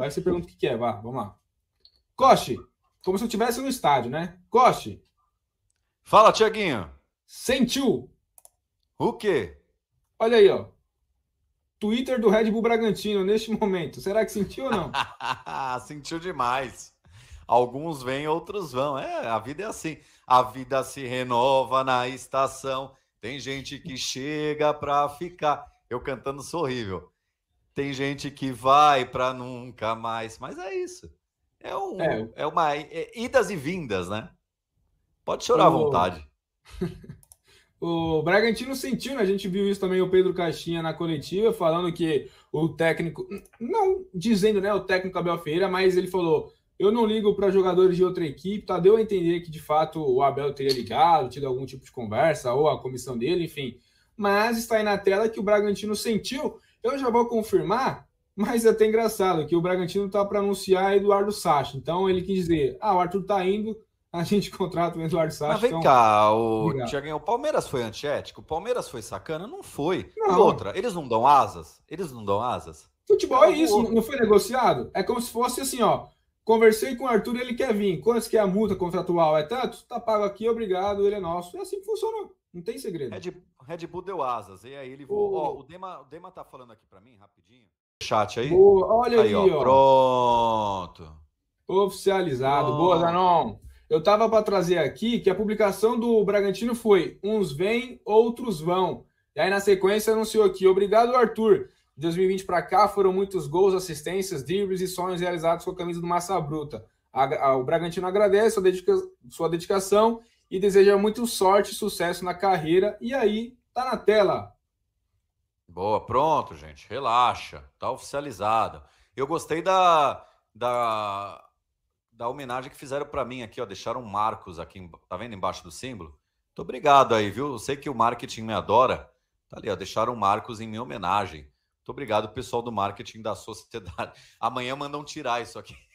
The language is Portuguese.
Aí você pergunta o que, que é. Vá, vamos lá. Coche, como se eu estivesse no estádio, né? Coche. Fala, Tiaguinho. Sentiu. O quê? Olha aí, ó. Twitter do Red Bull Bragantino neste momento. Será que sentiu ou não? sentiu demais. Alguns vêm, outros vão. É, a vida é assim. A vida se renova na estação. Tem gente que chega para ficar. Eu cantando sou horrível tem gente que vai para nunca mais, mas é isso. É, um, é. é uma é, idas e vindas, né? Pode chorar o... à vontade. o Bragantino sentiu, né? A gente viu isso também o Pedro Caixinha na coletiva falando que o técnico, não dizendo, né, o técnico Abel Ferreira, mas ele falou: "Eu não ligo para jogadores de outra equipe". Tá deu a entender que de fato o Abel teria ligado, tido algum tipo de conversa ou a comissão dele, enfim. Mas está aí na tela que o Bragantino sentiu então eu já vou confirmar, mas é até engraçado que o Bragantino está para anunciar Eduardo Sacha. Então ele quis dizer: ah, o Arthur está indo, a gente contrata o Eduardo Sacha. Mas vem então... cá, o Tiaguinho, o Palmeiras foi antiético? O Palmeiras foi sacana? Não foi. Não. E outra, eles não dão asas? Eles não dão asas? Futebol é tá isso, não foi negociado? É como se fosse assim, ó. Conversei com o Arthur, ele quer vir. Quanto que é a multa contratual? É tanto? Tá pago aqui, obrigado, ele é nosso. É assim que funciona não tem segredo. Red, Red Bull deu asas, e aí ele voou. Ó, o, Dema, o Dema tá falando aqui para mim, rapidinho. Chat aí. olha aí, ó. ó. Pronto. Oficializado. Pronto. Boa, Zanon. Eu tava para trazer aqui que a publicação do Bragantino foi Uns vêm, outros vão. E aí, na sequência, anunciou aqui: Obrigado, Arthur. De 2020 para cá foram muitos gols, assistências, dribles e sonhos realizados com a camisa do Massa Bruta. A, a, ah, o Bragantino agradece sua, dedica, sua dedicação e deseja muito sorte e sucesso na carreira. E aí, tá na tela. Boa, pronto, gente. Relaxa, tá oficializado. Eu gostei da, da, da homenagem que fizeram para mim aqui, ó. Deixaram Marcos aqui, tá vendo embaixo do símbolo? Muito obrigado aí, viu? Eu sei que o marketing me adora. Tá ali, ó. Deixaram Marcos em minha homenagem. Muito obrigado, pessoal do marketing da sociedade. Amanhã mandam tirar isso aqui.